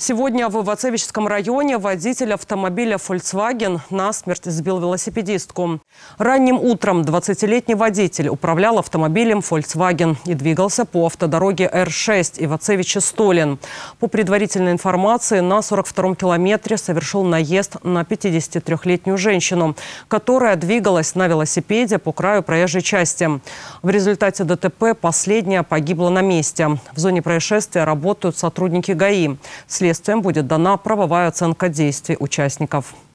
Сегодня в Ивацевичском районе водитель автомобиля Volkswagen насмерть сбил велосипедистку. Ранним утром 20-летний водитель управлял автомобилем Volkswagen и двигался по автодороге Р6 Ивацевича Столин. По предварительной информации, на 42-м километре совершил наезд на 53-летнюю женщину, которая двигалась на велосипеде по краю проезжей части. В результате ДТП последняя погибла на месте. В зоне происшествия работают сотрудники ГАИ. След следствием будет дана правовая оценка действий участников.